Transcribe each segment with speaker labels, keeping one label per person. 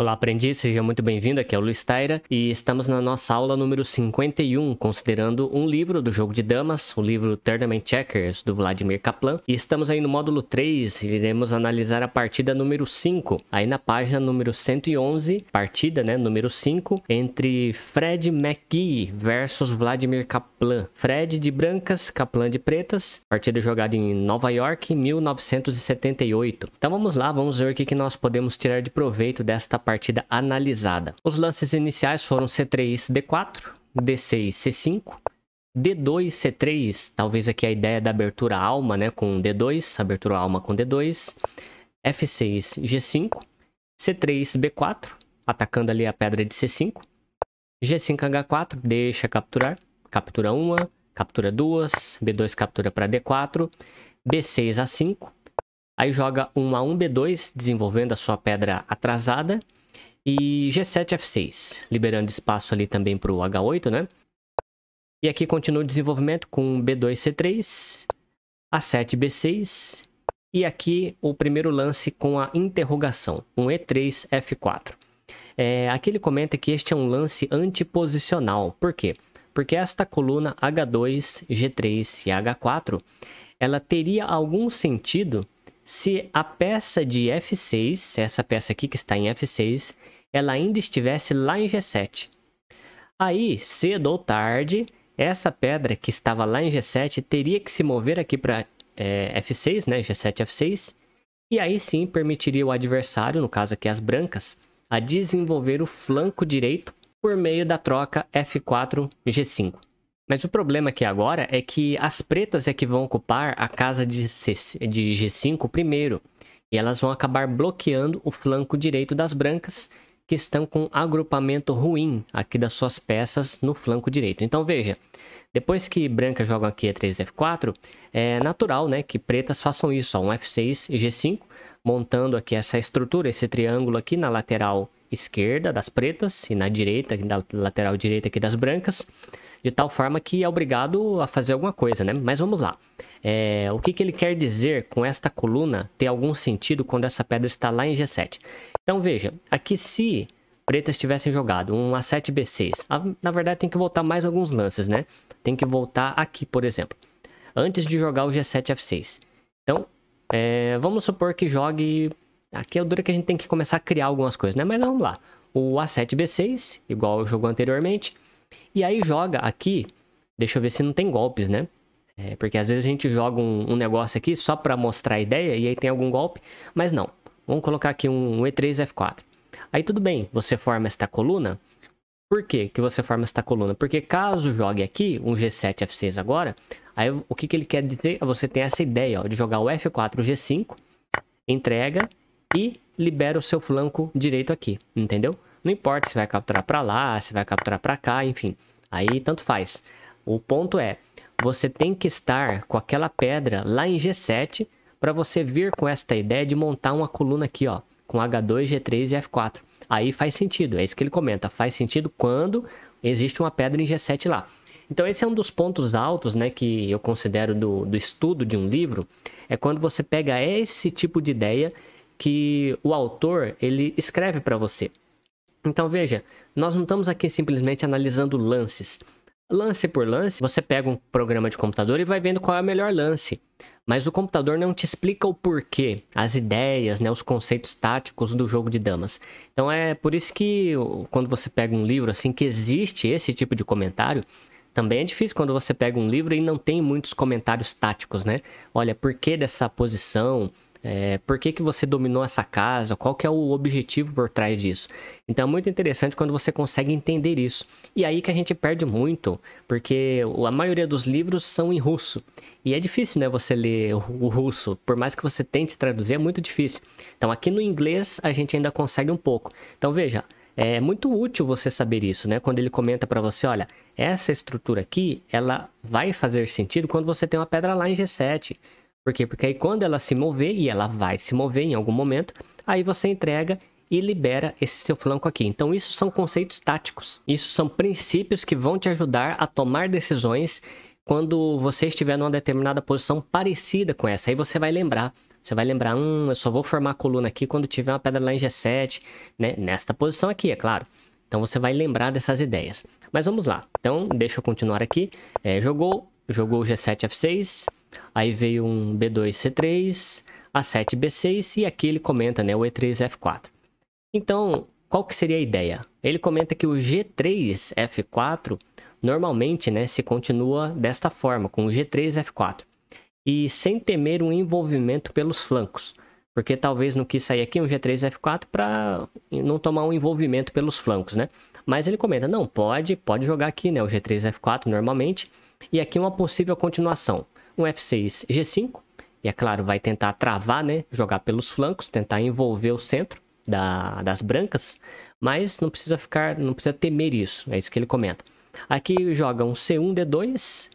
Speaker 1: Olá, aprendiz, seja muito bem-vindo. Aqui é o Luiz Taira e estamos na nossa aula número 51, considerando um livro do jogo de damas, o livro Tournament Checkers, do Vladimir Kaplan. E estamos aí no módulo 3, iremos analisar a partida número 5, aí na página número 111, partida né, número 5, entre Fred McGee versus Vladimir Kaplan. Fred de brancas, Kaplan de pretas, partida jogada em Nova York em 1978. Então vamos lá, vamos ver o que nós podemos tirar de proveito desta partida partida analisada. Os lances iniciais foram C3, D4, D6, C5, D2, C3, talvez aqui a ideia da abertura alma, né, com D2, abertura alma com D2, F6, G5, C3, B4, atacando ali a pedra de C5, G5, H4, deixa capturar, captura uma, captura duas, B2 captura para D4, B6 a 5. Aí joga um a 1 B2, desenvolvendo a sua pedra atrasada. E G7, F6, liberando espaço ali também para o H8, né? E aqui continua o desenvolvimento com B2, C3, A7, B6. E aqui o primeiro lance com a interrogação, um E3, F4. É, aqui ele comenta que este é um lance antiposicional. Por quê? Porque esta coluna H2, G3 e H4, ela teria algum sentido se a peça de F6, essa peça aqui que está em F6, ela ainda estivesse lá em G7. Aí, cedo ou tarde, essa pedra que estava lá em G7 teria que se mover aqui para é, F6, né? G7, F6. E aí sim permitiria o adversário, no caso aqui as brancas, a desenvolver o flanco direito por meio da troca F4, G5. Mas o problema aqui agora é que as pretas é que vão ocupar a casa de, G5 primeiro. E elas vão acabar bloqueando o flanco direito das brancas, que estão com agrupamento ruim aqui das suas peças no flanco direito. Então veja, depois que brancas jogam aqui E3 é F4, é natural né, que pretas façam isso, ó, um F6 e G5, montando aqui essa estrutura, esse triângulo aqui na lateral esquerda das pretas e na direita, na lateral direita aqui das brancas, de tal forma que é obrigado a fazer alguma coisa, né? Mas vamos lá. É, o que, que ele quer dizer com esta coluna ter algum sentido quando essa pedra está lá em G7? Então veja, aqui se pretas tivessem jogado um A7, B6, na verdade tem que voltar mais alguns lances, né? Tem que voltar aqui, por exemplo, antes de jogar o G7, F6. Então, é, vamos supor que jogue... Aqui é o duro que a gente tem que começar a criar algumas coisas, né? Mas vamos lá. O A7, B6, igual ao jogo anteriormente. E aí joga aqui, deixa eu ver se não tem golpes, né? É, porque às vezes a gente joga um, um negócio aqui só para mostrar a ideia e aí tem algum golpe, mas não. Vamos colocar aqui um, um E3, F4. Aí tudo bem, você forma esta coluna. Por que, que você forma esta coluna? Porque caso jogue aqui um G7, F6 agora, aí o que, que ele quer dizer? É você tem essa ideia ó, de jogar o F4, G5, entrega e libera o seu flanco direito aqui, entendeu? Não importa se vai capturar para lá, se vai capturar para cá, enfim. Aí tanto faz. O ponto é, você tem que estar com aquela pedra lá em G7 para você vir com esta ideia de montar uma coluna aqui, ó, com H2, G3 e F4. Aí faz sentido, é isso que ele comenta, faz sentido quando existe uma pedra em G7 lá. Então esse é um dos pontos altos, né, que eu considero do, do estudo de um livro, é quando você pega esse tipo de ideia que o autor ele escreve para você. Então veja, nós não estamos aqui simplesmente analisando lances. Lance por lance, você pega um programa de computador e vai vendo qual é o melhor lance. Mas o computador não te explica o porquê, as ideias, né, os conceitos táticos do jogo de damas. Então é por isso que quando você pega um livro assim que existe esse tipo de comentário, também é difícil quando você pega um livro e não tem muitos comentários táticos, né? Olha, por que dessa posição? É, por que, que você dominou essa casa? Qual que é o objetivo por trás disso? Então é muito interessante quando você consegue entender isso. E aí que a gente perde muito, porque a maioria dos livros são em russo. E é difícil, né, você ler o russo. Por mais que você tente traduzir, é muito difícil. Então aqui no inglês a gente ainda consegue um pouco. Então veja, é muito útil você saber isso, né? Quando ele comenta para você, olha, essa estrutura aqui, ela vai fazer sentido quando você tem uma pedra lá em G7 por quê? Porque aí quando ela se mover, e ela vai se mover em algum momento, aí você entrega e libera esse seu flanco aqui. Então isso são conceitos táticos. Isso são princípios que vão te ajudar a tomar decisões quando você estiver numa determinada posição parecida com essa. Aí você vai lembrar você vai lembrar, hum, eu só vou formar a coluna aqui quando tiver uma pedra lá em G7, né? Nesta posição aqui, é claro. Então você vai lembrar dessas ideias. Mas vamos lá. Então, deixa eu continuar aqui. É, jogou, jogou G7, F6. Aí veio um B2C3, A7 B6 e aqui ele comenta, né, o E3 F4. Então, qual que seria a ideia? Ele comenta que o G3 F4 normalmente, né, se continua desta forma, com o G3 F4 e sem temer um envolvimento pelos flancos, porque talvez não quis sair aqui um G3 F4 para não tomar um envolvimento pelos flancos, né? Mas ele comenta, não, pode, pode jogar aqui, né, o G3 F4 normalmente, e aqui uma possível continuação um F6, G5. E é claro, vai tentar travar, né? Jogar pelos flancos, tentar envolver o centro da, das brancas. Mas não precisa ficar, não precisa temer isso. É isso que ele comenta. Aqui joga um C1, D2.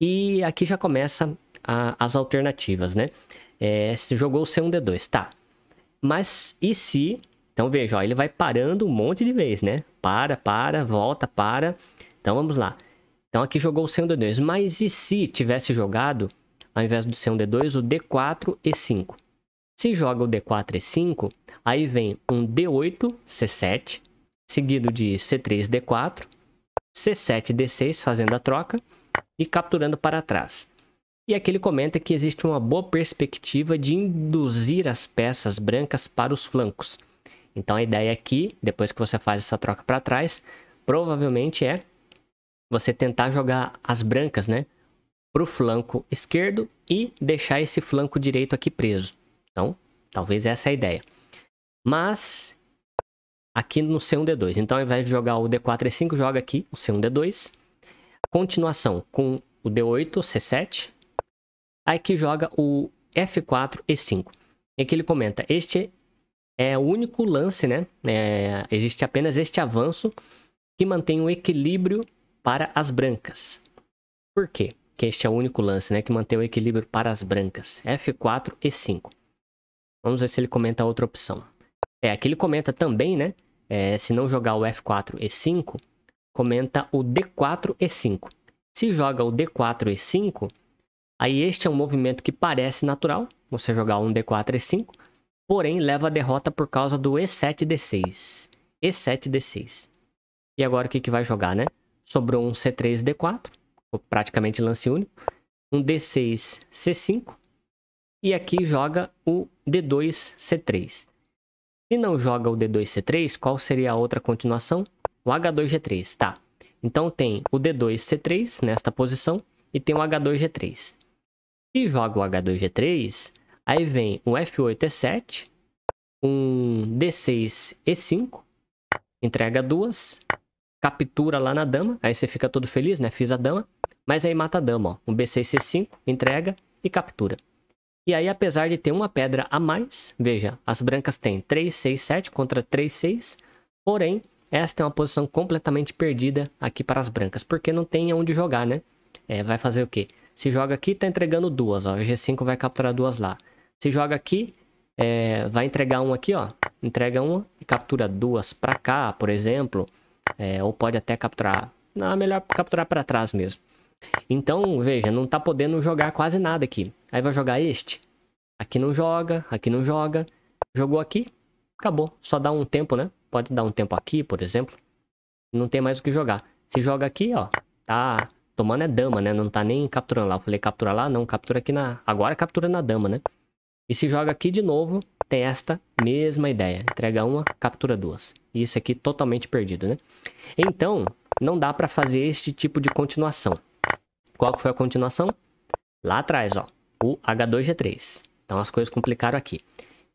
Speaker 1: E aqui já começa a, as alternativas, né? É, se jogou o C1, D2, tá. Mas e se... Então veja, ó, ele vai parando um monte de vez, né? Para, para, volta, para. Então vamos lá. Então aqui jogou o C1, D2. Mas e se tivesse jogado, ao invés do C1, D2, o D4, E5? Se joga o D4, E5, aí vem um D8, C7, seguido de C3, D4, C7, D6, fazendo a troca e capturando para trás. E aqui ele comenta que existe uma boa perspectiva de induzir as peças brancas para os flancos. Então a ideia aqui, depois que você faz essa troca para trás, provavelmente é você tentar jogar as brancas, né? Para o flanco esquerdo e deixar esse flanco direito aqui preso. Então, talvez essa é a ideia. Mas, aqui no C1D2. Então, ao invés de jogar o D4 e 5, joga aqui o C1D2. Continuação com o D8, C7. Aí que joga o F4 e 5. E que ele comenta, este é o único lance, né? É, existe apenas este avanço que mantém o equilíbrio para as brancas. Por quê? Que este é o único lance né, que mantém o equilíbrio para as brancas. F4 e 5. Vamos ver se ele comenta outra opção. É, aqui ele comenta também, né? É, se não jogar o F4 e 5, comenta o D4 e 5. Se joga o D4 e 5, aí este é um movimento que parece natural, você jogar um D4 e 5, porém leva a derrota por causa do E7 D6. E7 D6. E agora o que, que vai jogar, né? sobrou um C3, D4, praticamente lance único, um D6, C5, e aqui joga o D2, C3. Se não joga o D2, C3, qual seria a outra continuação? O H2, G3, tá. Então tem o D2, C3 nesta posição e tem o H2, G3. Se joga o H2, G3, aí vem um F8, E7, um D6, E5, entrega duas, captura lá na dama, aí você fica todo feliz, né? Fiz a dama, mas aí mata a dama, ó. Um B6, C5, entrega e captura. E aí, apesar de ter uma pedra a mais, veja, as brancas têm 3, 6, 7 contra 3, 6, porém, esta é uma posição completamente perdida aqui para as brancas, porque não tem onde jogar, né? É, vai fazer o quê? Se joga aqui, tá entregando duas, ó. G5 vai capturar duas lá. Se joga aqui, é, vai entregar um aqui, ó. Entrega uma e captura duas para cá, por exemplo. É, ou pode até capturar. Não, é melhor capturar para trás mesmo. Então, veja, não está podendo jogar quase nada aqui. Aí vai jogar este. Aqui não joga, aqui não joga. Jogou aqui, acabou. Só dá um tempo, né? Pode dar um tempo aqui, por exemplo. Não tem mais o que jogar. Se joga aqui, ó, tá tomando é dama, né? Não tá nem capturando lá. Eu falei captura lá, não, captura aqui na... Agora captura na dama, né? E se joga aqui de novo, tem esta mesma ideia. Entrega uma, captura duas. E isso aqui totalmente perdido, né? Então, não dá para fazer este tipo de continuação. Qual que foi a continuação? Lá atrás, ó. O H2G3. Então, as coisas complicaram aqui.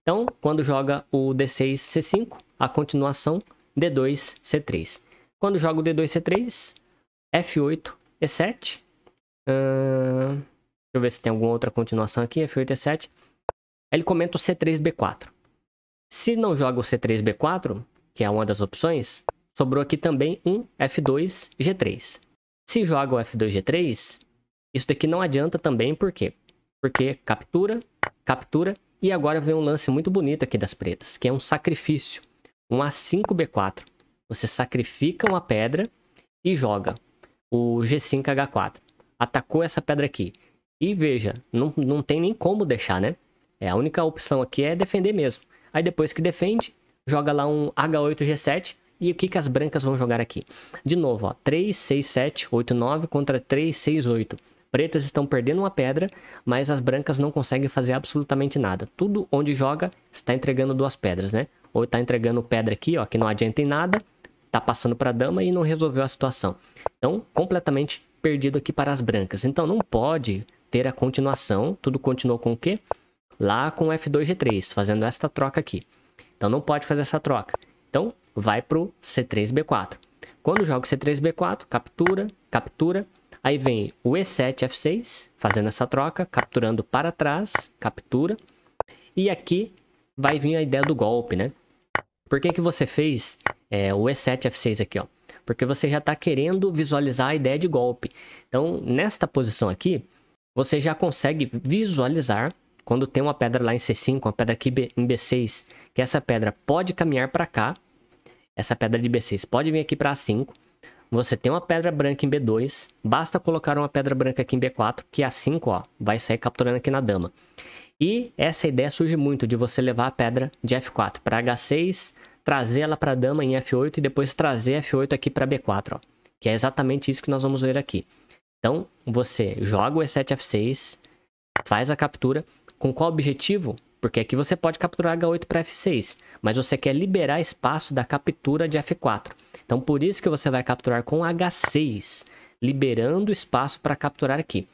Speaker 1: Então, quando joga o D6, C5, a continuação D2, C3. Quando joga o D2, C3, F8, E7. Hum... Deixa eu ver se tem alguma outra continuação aqui. F8, E7. Ele comenta o C3B4. Se não joga o C3B4, que é uma das opções, sobrou aqui também um F2G3. Se joga o F2G3, isso daqui não adianta também, por quê? Porque captura, captura, e agora vem um lance muito bonito aqui das pretas, que é um sacrifício. Um A5B4. Você sacrifica uma pedra e joga o G5H4. Atacou essa pedra aqui. E veja, não, não tem nem como deixar, né? É, a única opção aqui é defender mesmo. Aí depois que defende, joga lá um H8G7. E o que, que as brancas vão jogar aqui? De novo, ó, 3, 6, 7, 8, 9 contra 3, 6, 8. Pretas estão perdendo uma pedra, mas as brancas não conseguem fazer absolutamente nada. Tudo onde joga está entregando duas pedras, né? Ou está entregando pedra aqui, ó, que não adianta em nada, Está passando para dama e não resolveu a situação. Então, completamente perdido aqui para as brancas. Então, não pode ter a continuação. Tudo continuou com o quê? lá com F2, G3, fazendo esta troca aqui. Então não pode fazer essa troca. Então vai para o C3, B4. Quando joga o C3, B4, captura, captura. Aí vem o E7, F6, fazendo essa troca, capturando para trás, captura. E aqui vai vir a ideia do golpe, né? Por que, que você fez é, o E7, F6 aqui, ó? Porque você já está querendo visualizar a ideia de golpe. Então, nesta posição aqui, você já consegue visualizar quando tem uma pedra lá em C5, uma pedra aqui em B6, que essa pedra pode caminhar para cá, essa pedra de B6 pode vir aqui para A5, você tem uma pedra branca em B2, basta colocar uma pedra branca aqui em B4, que A5 ó, vai sair capturando aqui na dama. E essa ideia surge muito de você levar a pedra de F4 para H6, trazer ela para a dama em F8 e depois trazer F8 aqui para B4, ó, que é exatamente isso que nós vamos ver aqui. Então, você joga o E7 F6, faz a captura com qual objetivo? Porque aqui você pode capturar H8 para F6, mas você quer liberar espaço da captura de F4. Então por isso que você vai capturar com H6, liberando espaço para capturar aqui.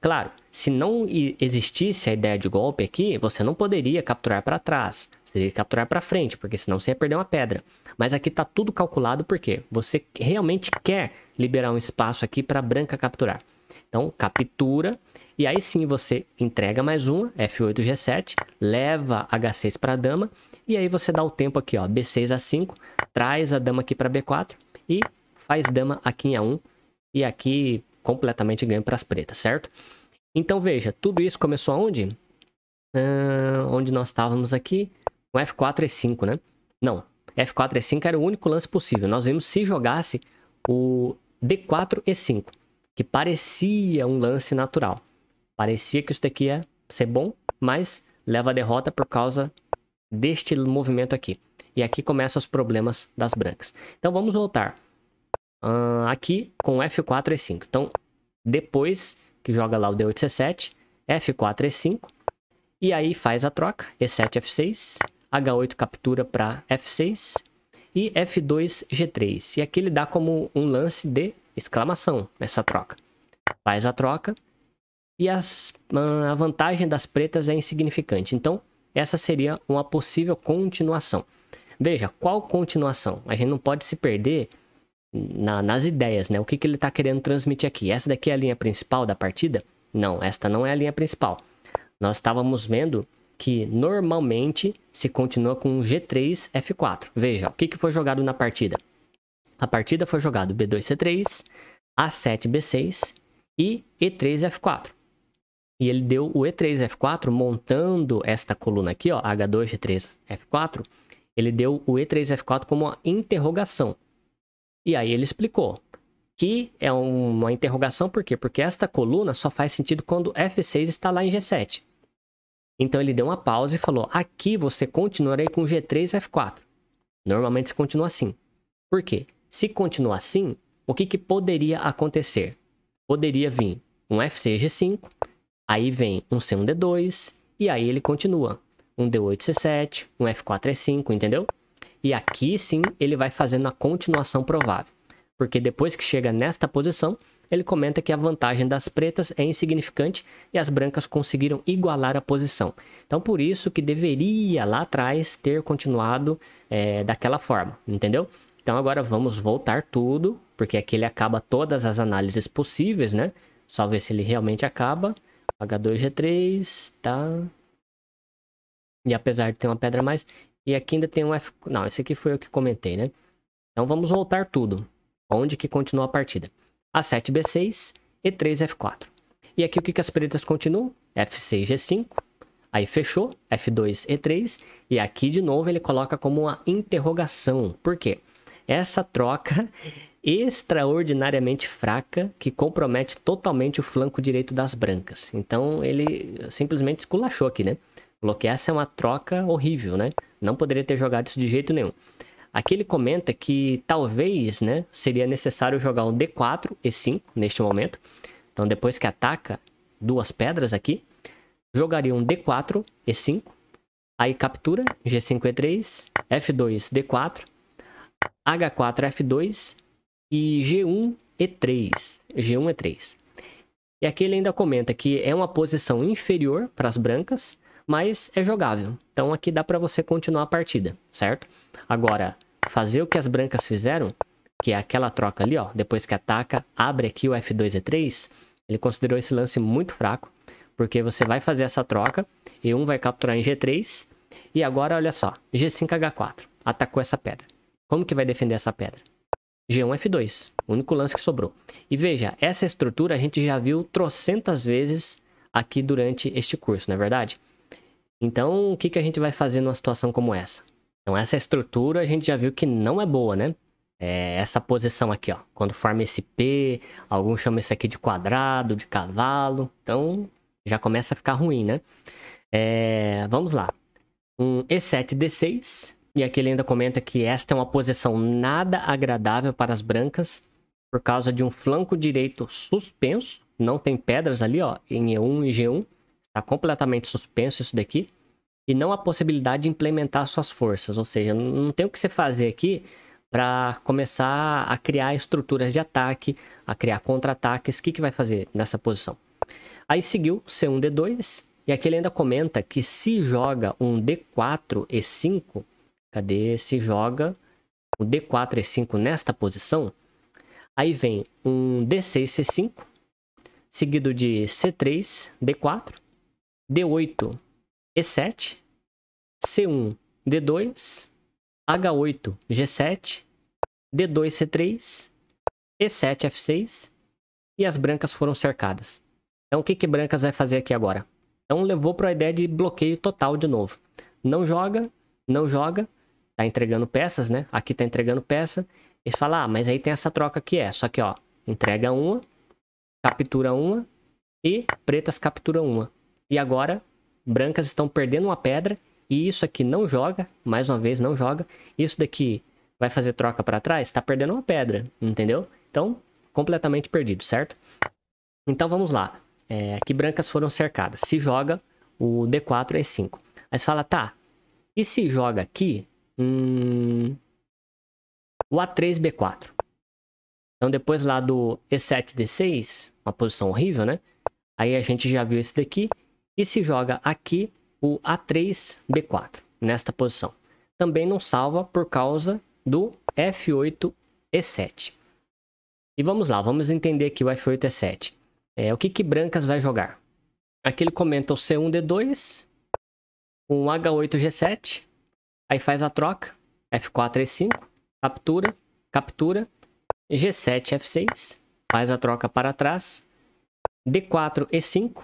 Speaker 1: Claro, se não existisse a ideia de golpe aqui, você não poderia capturar para trás. Você teria que capturar para frente, porque senão você ia perder uma pedra. Mas aqui está tudo calculado porque você realmente quer liberar um espaço aqui para branca capturar. Então, captura. E aí sim você entrega mais uma, F8, G7, leva H6 para a dama. E aí você dá o tempo aqui, ó, B6, A5, traz a dama aqui para B4 e faz dama aqui em A1. E aqui completamente ganho para as pretas, certo? Então veja, tudo isso começou aonde? onde nós estávamos aqui, com F4 e 5, né? Não, F4 e 5 era o único lance possível. Nós vimos se jogasse o D4 e 5 que parecia um lance natural. Parecia que isso daqui ia é ser bom, mas leva a derrota por causa deste movimento aqui. E aqui começam os problemas das brancas. Então vamos voltar uh, aqui com F4 e 5. Então depois que joga lá o D8 C7, F4 e 5. E aí faz a troca, E7 F6, H8 captura para F6 e F2 G3. E aqui ele dá como um lance de Exclamação, essa troca. Faz a troca e as, ah, a vantagem das pretas é insignificante. Então, essa seria uma possível continuação. Veja, qual continuação? A gente não pode se perder na, nas ideias, né? O que, que ele está querendo transmitir aqui? Essa daqui é a linha principal da partida? Não, esta não é a linha principal. Nós estávamos vendo que normalmente se continua com G3, F4. Veja, o que, que foi jogado na partida? A partida foi jogado B2C3, A7B6 e E3F4. E ele deu o E3F4 montando esta coluna aqui, ó, H2G3F4. Ele deu o E3F4 como uma interrogação. E aí ele explicou que é uma interrogação, por quê? Porque esta coluna só faz sentido quando F6 está lá em G7. Então ele deu uma pausa e falou: aqui você continuarei com G3 F4. Normalmente você continua assim. Por quê? Se continuar assim, o que, que poderia acontecer? Poderia vir um f6 g5, aí vem um c1 d2 e aí ele continua. Um d8 c7, um f4 e5, entendeu? E aqui sim ele vai fazendo a continuação provável. Porque depois que chega nesta posição, ele comenta que a vantagem das pretas é insignificante e as brancas conseguiram igualar a posição. Então, por isso que deveria lá atrás ter continuado é, daquela forma, entendeu? Então agora vamos voltar tudo, porque aqui ele acaba todas as análises possíveis, né? Só ver se ele realmente acaba. H2G3, tá? E apesar de ter uma pedra a mais... E aqui ainda tem um F... Não, esse aqui foi o que comentei, né? Então vamos voltar tudo. Onde que continua a partida? A7, B6, E3, F4. E aqui o que, que as pretas continuam? F6, G5. Aí fechou, F2, E3. E aqui de novo ele coloca como uma interrogação. Por quê? essa troca extraordinariamente fraca que compromete totalmente o flanco direito das brancas. Então ele simplesmente esculachou aqui, né? Falou que essa é uma troca horrível, né? Não poderia ter jogado isso de jeito nenhum. Aqui ele comenta que talvez, né, seria necessário jogar um D4 e 5 neste momento. Então depois que ataca duas pedras aqui, jogaria um D4 e 5, aí captura G5 E3, F2 D4 H4F2 e G1E3. G1E3. E aqui ele ainda comenta que é uma posição inferior para as brancas, mas é jogável. Então aqui dá para você continuar a partida, certo? Agora, fazer o que as brancas fizeram, que é aquela troca ali, ó, depois que ataca, abre aqui o F2 E3, ele considerou esse lance muito fraco, porque você vai fazer essa troca e um vai capturar em G3 e agora olha só, G5 H4, atacou essa pedra. Como que vai defender essa pedra? G1, F2. Único lance que sobrou. E veja, essa estrutura a gente já viu trocentas vezes aqui durante este curso, não é verdade? Então, o que, que a gente vai fazer numa situação como essa? Então, essa estrutura a gente já viu que não é boa, né? É essa posição aqui, ó. Quando forma esse P, alguns chamam isso aqui de quadrado, de cavalo. Então, já começa a ficar ruim, né? É, vamos lá. Um E7, D6. E aqui ele ainda comenta que esta é uma posição nada agradável para as brancas, por causa de um flanco direito suspenso, não tem pedras ali, ó, em E1 e G1, está completamente suspenso isso daqui, e não há possibilidade de implementar suas forças, ou seja, não tem o que você fazer aqui para começar a criar estruturas de ataque, a criar contra-ataques, o que, que vai fazer nessa posição? Aí seguiu C1, D2, e aqui ele ainda comenta que se joga um D4 e 5, Cadê? Se joga o D4 E5 nesta posição. Aí vem um D6 C5, seguido de C3 D4, D8 E7, C1 D2, H8 G7, D2 C3, E7 F6 e as brancas foram cercadas. Então o que que brancas vai fazer aqui agora? Então levou para a ideia de bloqueio total de novo. Não joga, não joga, tá entregando peças, né? Aqui tá entregando peça. E fala, ah, mas aí tem essa troca que é. Só que, ó, entrega uma, captura uma e pretas capturam uma. E agora, brancas estão perdendo uma pedra e isso aqui não joga, mais uma vez não joga. Isso daqui vai fazer troca para trás, tá perdendo uma pedra, entendeu? Então, completamente perdido, certo? Então vamos lá. É, aqui brancas foram cercadas. Se joga o D4 e 5. Aí você fala, tá, e se joga aqui, um, o A3-B4. Então, depois lá do E7-D6, uma posição horrível, né? Aí a gente já viu esse daqui e se joga aqui o A3-B4, nesta posição. Também não salva por causa do F8-E7. E vamos lá, vamos entender aqui o F8-E7. É, o que, que Brancas vai jogar? Aqui ele comenta o C1-D2, um H8-G7, Aí faz a troca. F4, E5. Captura. Captura. G7, F6. Faz a troca para trás. D4, E5.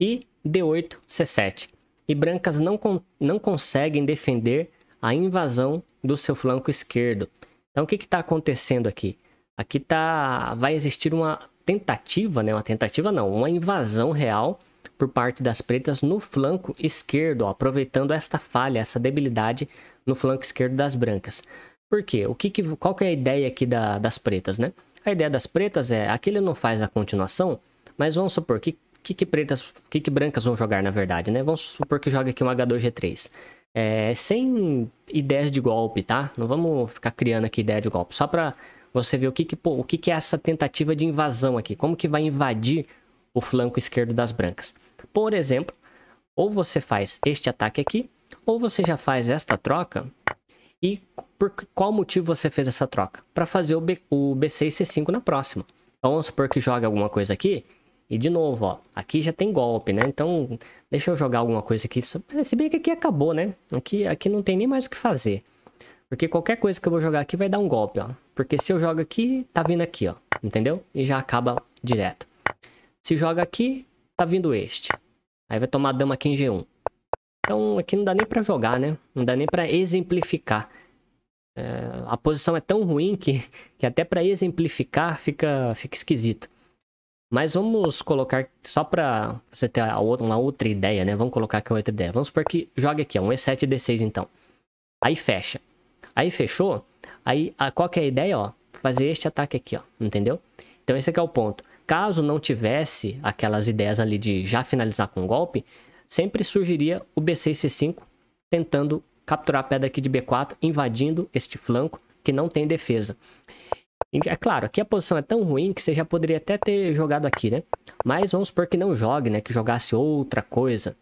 Speaker 1: E D8, C7. E brancas não, con não conseguem defender a invasão do seu flanco esquerdo. Então o que está acontecendo aqui? Aqui tá, vai existir uma tentativa, né? uma tentativa não, uma invasão real por parte das pretas no flanco esquerdo, ó, aproveitando esta falha, essa debilidade no flanco esquerdo das brancas. Por quê? O que que, qual que é a ideia aqui da, das pretas, né? A ideia das pretas é, aquele não faz a continuação, mas vamos supor que que, que pretas, que, que brancas vão jogar na verdade, né? Vamos supor que joga aqui um H2G3. É, sem ideias de golpe, tá? Não vamos ficar criando aqui ideia de golpe, só para você ver o que que, pô, o que que é essa tentativa de invasão aqui, como que vai invadir o flanco esquerdo das brancas. Por exemplo, ou você faz este ataque aqui, ou você já faz esta troca. E por qual motivo você fez essa troca? Para fazer o, B, o B6 C5 na próxima. Então vamos supor que joga alguma coisa aqui. E de novo, ó, aqui já tem golpe, né? Então deixa eu jogar alguma coisa aqui. É, se bem que aqui acabou, né? Aqui, aqui não tem nem mais o que fazer. Porque qualquer coisa que eu vou jogar aqui vai dar um golpe, ó. Porque se eu jogo aqui, tá vindo aqui, ó. Entendeu? E já acaba direto. Se joga aqui, tá vindo este. Aí vai tomar dama aqui em G1. Então aqui não dá nem para jogar, né? Não dá nem para exemplificar. É, a posição é tão ruim que, que até para exemplificar fica, fica esquisito. Mas vamos colocar, só para você ter uma outra ideia, né? Vamos colocar aqui uma outra ideia. Vamos supor que joga aqui, ó, um E7 e D6 então. Aí fecha. Aí fechou, aí a, qual que é a ideia, ó? Fazer este ataque aqui, ó, entendeu? Então esse aqui é o ponto. Caso não tivesse aquelas ideias ali de já finalizar com um golpe, sempre surgiria o B6 C5 tentando capturar a pedra aqui de B4, invadindo este flanco que não tem defesa. É claro, aqui a posição é tão ruim que você já poderia até ter jogado aqui, né? Mas vamos supor que não jogue, né? Que jogasse outra coisa.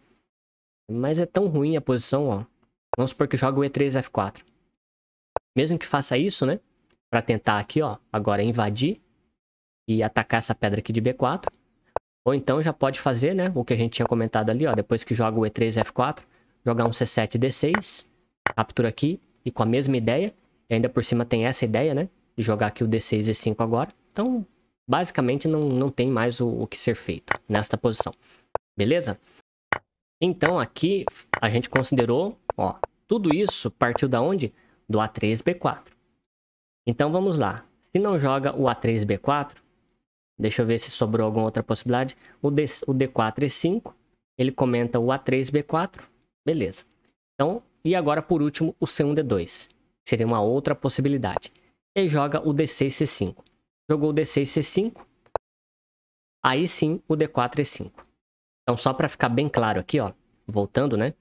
Speaker 1: Mas é tão ruim a posição, ó. Vamos supor que joga o E3, F4. Mesmo que faça isso, né? Pra tentar aqui, ó, agora invadir e atacar essa pedra aqui de B4. Ou então já pode fazer, né, o que a gente tinha comentado ali, ó, depois que joga o E3 F4, jogar um C7 D6, captura aqui e com a mesma ideia, e ainda por cima tem essa ideia, né, de jogar aqui o D6 E5 agora. Então, basicamente não, não tem mais o, o que ser feito nesta posição. Beleza? Então aqui a gente considerou, ó, tudo isso partiu da onde? Do A3 B4. Então vamos lá. Se não joga o A3 B4, Deixa eu ver se sobrou alguma outra possibilidade. O, D, o D4 e 5, ele comenta o A3 B4. Beleza. Então, e agora por último o C1 D2. Seria uma outra possibilidade. Ele joga o D6 e C5. Jogou o D6 e C5. Aí sim o D4 E5. Então, só para ficar bem claro aqui, ó, voltando, né?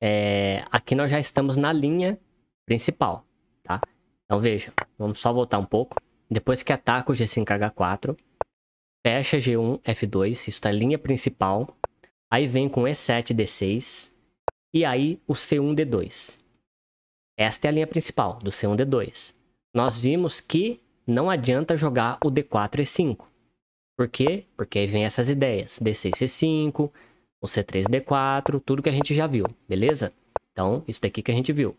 Speaker 1: É, aqui nós já estamos na linha principal, tá? Então veja, vamos só voltar um pouco. Depois que ataca o G5H4, fecha G1, F2, isso é tá a linha principal. Aí vem com E7, D6 e aí o C1, D2. Esta é a linha principal do C1, D2. Nós vimos que não adianta jogar o D4, E5. Por quê? Porque aí vem essas ideias, D6, C5, o C3, D4, tudo que a gente já viu, beleza? Então, isso daqui que a gente viu.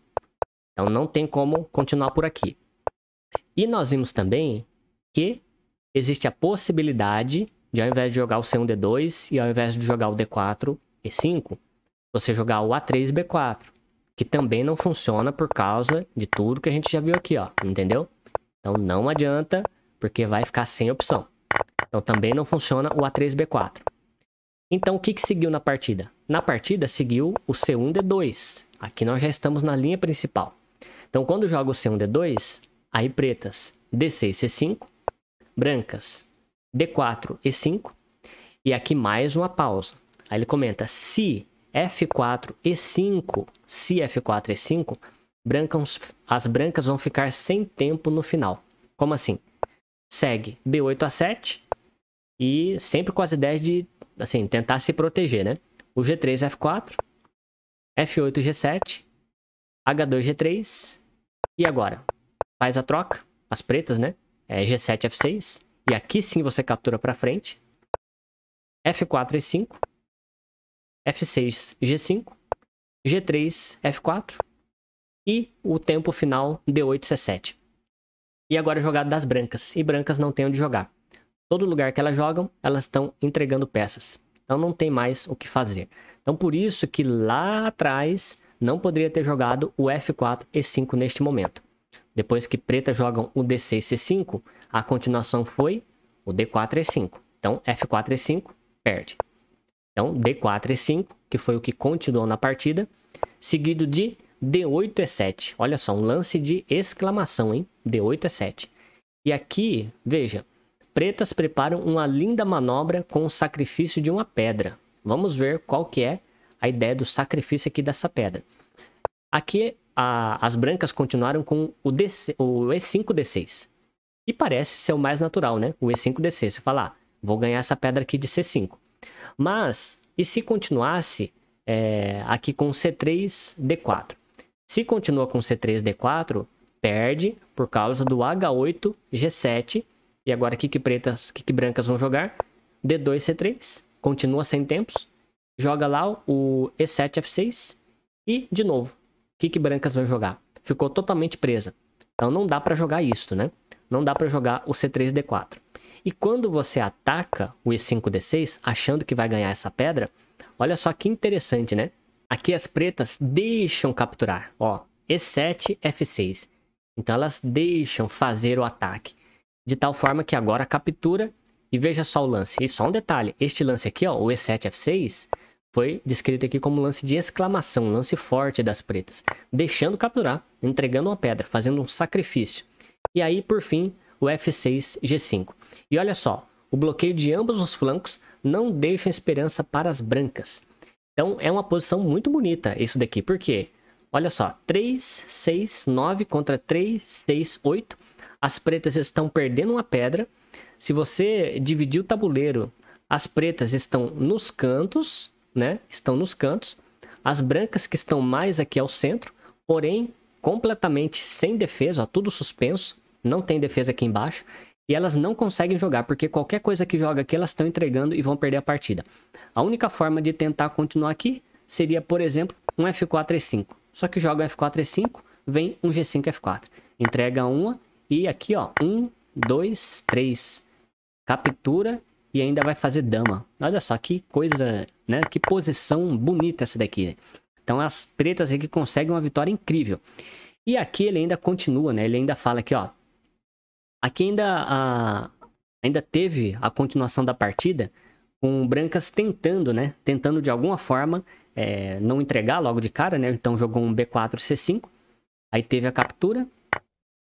Speaker 1: Então, não tem como continuar por aqui. E nós vimos também que existe a possibilidade de ao invés de jogar o C1D2 e ao invés de jogar o D4 E5, você jogar o A3 B4, que também não funciona por causa de tudo que a gente já viu aqui, ó, entendeu? Então não adianta, porque vai ficar sem opção. Então também não funciona o A3 B4. Então o que, que seguiu na partida? Na partida seguiu o C1 D2. Aqui nós já estamos na linha principal. Então quando joga o C1 D2, Aí pretas D6, C5. Brancas D4, E5. E aqui mais uma pausa. Aí ele comenta, se F4, E5, se F4, E5, brancas, as brancas vão ficar sem tempo no final. Como assim? Segue B8 a 7 e sempre com as ideias de assim, tentar se proteger, né? O G3, F4, F8, G7, H2, G3 e agora faz a troca, as pretas, né? É G7, F6. E aqui sim você captura para frente. F4, E5. F6, G5. G3, F4. E o tempo final, D8, C7. E agora a jogada das brancas. E brancas não tem onde jogar. Todo lugar que elas jogam, elas estão entregando peças. Então não tem mais o que fazer. Então por isso que lá atrás não poderia ter jogado o F4 e 5 neste momento. Depois que preta jogam o D6 C5, a continuação foi o D4 E5. Então, F4 E5 perde. Então, D4 E5, que foi o que continuou na partida, seguido de D8 E7. Olha só, um lance de exclamação, hein? D8 E7. E aqui, veja, pretas preparam uma linda manobra com o sacrifício de uma pedra. Vamos ver qual que é a ideia do sacrifício aqui dessa pedra. Aqui a, as brancas continuaram com o, o E5-D6. E parece ser o mais natural, né? O E5-D6. Você fala, ah, vou ganhar essa pedra aqui de C5. Mas, e se continuasse é, aqui com C3-D4? Se continua com C3-D4, perde por causa do H8-G7. E agora, que que pretas, que que brancas vão jogar? D2-C3, continua sem tempos. Joga lá o E7-F6 e, de novo, que, que brancas vão jogar? Ficou totalmente presa. Então não dá para jogar isso, né? Não dá para jogar o C3-D4. E quando você ataca o E5-D6, achando que vai ganhar essa pedra, olha só que interessante, né? Aqui as pretas deixam capturar, ó, E7, F6. Então elas deixam fazer o ataque, de tal forma que agora captura e veja só o lance. E só um detalhe, este lance aqui, ó, o E7, F6, foi descrito aqui como lance de exclamação, lance forte das pretas, deixando capturar, entregando uma pedra, fazendo um sacrifício. E aí, por fim, o F6, G5. E olha só, o bloqueio de ambos os flancos não deixa esperança para as brancas. Então é uma posição muito bonita isso daqui, porque olha só, 3, 6, 9 contra 3, 6, 8. As pretas estão perdendo uma pedra. Se você dividir o tabuleiro, as pretas estão nos cantos né, estão nos cantos, as brancas que estão mais aqui ao centro, porém completamente sem defesa, ó, tudo suspenso, não tem defesa aqui embaixo, e elas não conseguem jogar, porque qualquer coisa que joga aqui elas estão entregando e vão perder a partida. A única forma de tentar continuar aqui seria, por exemplo, um F4 E5. Só que joga um F4 E5, vem um G5 F4. Entrega uma e aqui, ó, um, dois, três. Captura e ainda vai fazer dama. Olha só que coisa, né? Que posição bonita essa daqui. Então as pretas aqui conseguem uma vitória incrível. E aqui ele ainda continua, né? Ele ainda fala aqui, ó. Aqui ainda, a, ainda teve a continuação da partida com brancas tentando, né? Tentando de alguma forma é, não entregar logo de cara, né? Então jogou um B4, C5. Aí teve a captura.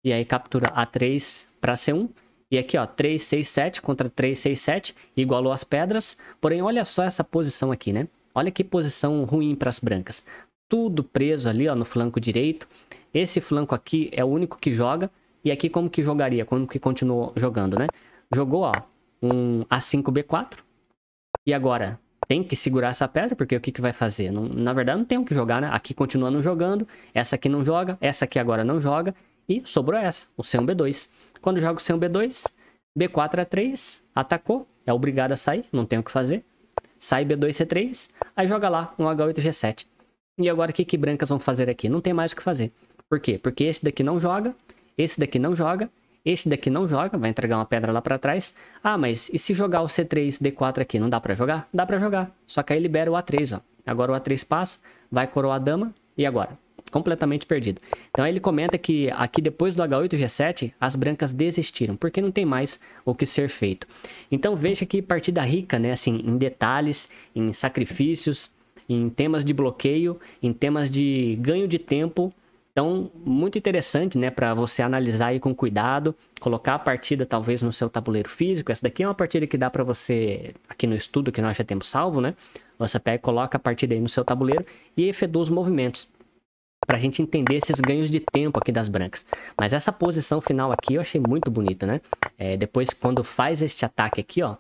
Speaker 1: E aí captura A3 para C1. E aqui, ó, 3, 6, 7 contra 3, 6, 7, igualou as pedras. Porém, olha só essa posição aqui, né? Olha que posição ruim para as brancas. Tudo preso ali, ó, no flanco direito. Esse flanco aqui é o único que joga. E aqui como que jogaria? Como que continuou jogando, né? Jogou, ó, um A5-B4. E agora tem que segurar essa pedra, porque o que, que vai fazer? Não, na verdade não tem o que jogar, né? Aqui continua não jogando. Essa aqui não joga, essa aqui agora não joga. E sobrou essa, o C1-B2. Quando joga sem o B2, B4 a 3, atacou, é obrigado a sair, não tem o que fazer. Sai B2, C3, aí joga lá um H8, G7. E agora o que, que brancas vão fazer aqui? Não tem mais o que fazer. Por quê? Porque esse daqui não joga, esse daqui não joga, esse daqui não joga, vai entregar uma pedra lá para trás. Ah, mas e se jogar o C3, D4 aqui, não dá para jogar? Dá para jogar, só que aí libera o A3, ó. Agora o A3 passa, vai coroar a dama, e agora? completamente perdido. Então ele comenta que aqui depois do H8G7, as brancas desistiram, porque não tem mais o que ser feito. Então veja que partida rica, né, assim, em detalhes, em sacrifícios, em temas de bloqueio, em temas de ganho de tempo. Então, muito interessante, né, para você analisar aí com cuidado, colocar a partida talvez no seu tabuleiro físico. Essa daqui é uma partida que dá para você aqui no estudo que nós já temos salvo, né? Você pega, coloca a partida aí no seu tabuleiro e efetua os movimentos para a gente entender esses ganhos de tempo aqui das brancas. Mas essa posição final aqui eu achei muito bonita, né? É, depois, quando faz este ataque aqui, ó.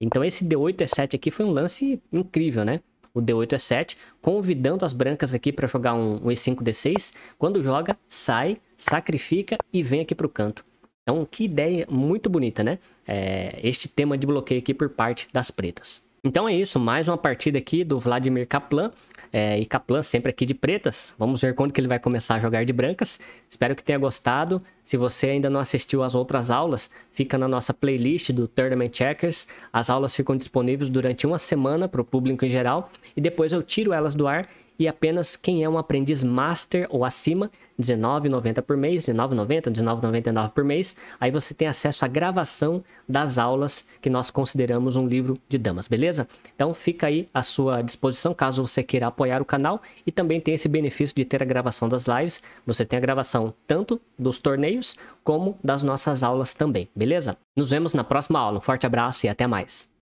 Speaker 1: Então, esse D8 E7 aqui foi um lance incrível, né? O D8 E7, convidando as brancas aqui para jogar um, um E5, D6. Quando joga, sai, sacrifica e vem aqui para o canto. Então, que ideia muito bonita, né? É, este tema de bloqueio aqui por parte das pretas. Então é isso, mais uma partida aqui do Vladimir Kaplan é, e Caplan sempre aqui de pretas. Vamos ver quando que ele vai começar a jogar de brancas. Espero que tenha gostado. Se você ainda não assistiu às outras aulas, fica na nossa playlist do Tournament Checkers. As aulas ficam disponíveis durante uma semana para o público em geral e depois eu tiro elas do ar e apenas quem é um aprendiz master ou acima, R$19,90 por mês, R$19,90, R$19,99 por mês. Aí você tem acesso à gravação das aulas que nós consideramos um livro de damas, beleza? Então fica aí à sua disposição caso você queira apoiar o canal e também tem esse benefício de ter a gravação das lives. Você tem a gravação tanto dos torneios como das nossas aulas também, beleza? Nos vemos na próxima aula. Um forte abraço e até mais.